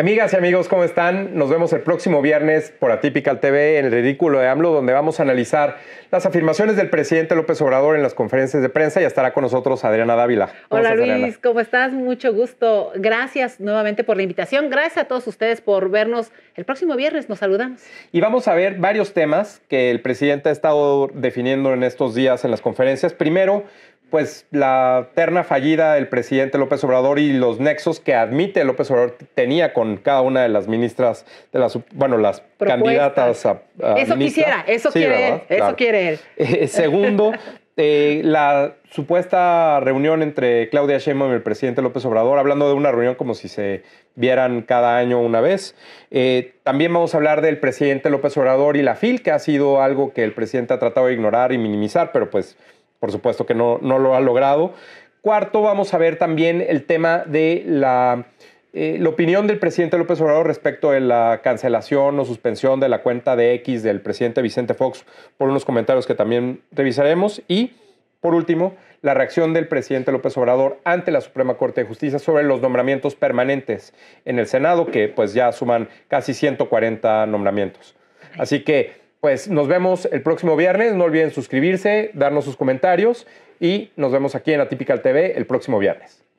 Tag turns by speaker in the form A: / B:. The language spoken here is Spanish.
A: Amigas y amigos, ¿cómo están? Nos vemos el próximo viernes por Atypical TV en el Ridículo de AMLO, donde vamos a analizar las afirmaciones del presidente López Obrador en las conferencias de prensa y estará con nosotros Adriana Dávila. Hola Luis,
B: ¿cómo estás? Mucho gusto. Gracias nuevamente por la invitación. Gracias a todos ustedes por vernos el próximo viernes. Nos saludamos.
A: Y vamos a ver varios temas que el presidente ha estado definiendo en estos días en las conferencias. Primero, pues la terna fallida del presidente López Obrador y los nexos que admite López Obrador tenía con cada una de las ministras, de las, bueno, las candidatas a, Eso quisiera,
C: eso quiere él, eso quiere
A: él. segundo, eh, la supuesta reunión entre Claudia Sheinbaum y el presidente López Obrador, hablando de una reunión como si se vieran cada año una vez. Eh, también vamos a hablar del presidente López Obrador y la FIL, que ha sido algo que el presidente ha tratado de ignorar y minimizar, pero pues por supuesto que no, no lo ha logrado. Cuarto, vamos a ver también el tema de la eh, la opinión del presidente López Obrador respecto de la cancelación o suspensión de la cuenta de X del presidente Vicente Fox por unos comentarios que también revisaremos. Y, por último, la reacción del presidente López Obrador ante la Suprema Corte de Justicia sobre los nombramientos permanentes en el Senado, que pues ya suman casi 140 nombramientos. Así que, pues nos vemos el próximo viernes. No olviden suscribirse, darnos sus comentarios y nos vemos aquí en Atípical TV el próximo viernes.